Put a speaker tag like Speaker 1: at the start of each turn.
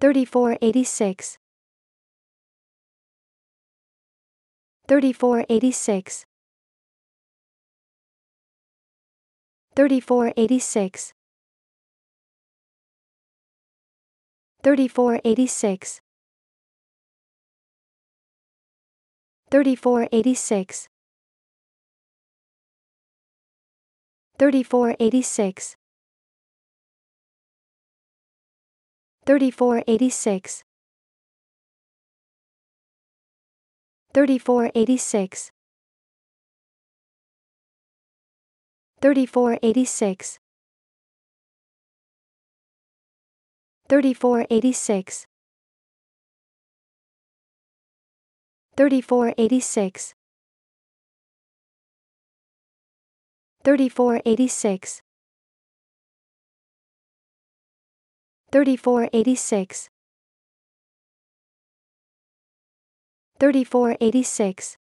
Speaker 1: 3486 3486 3486 3486 3486 3486 3486 3486 3486 3486 3486 3486 3486 3486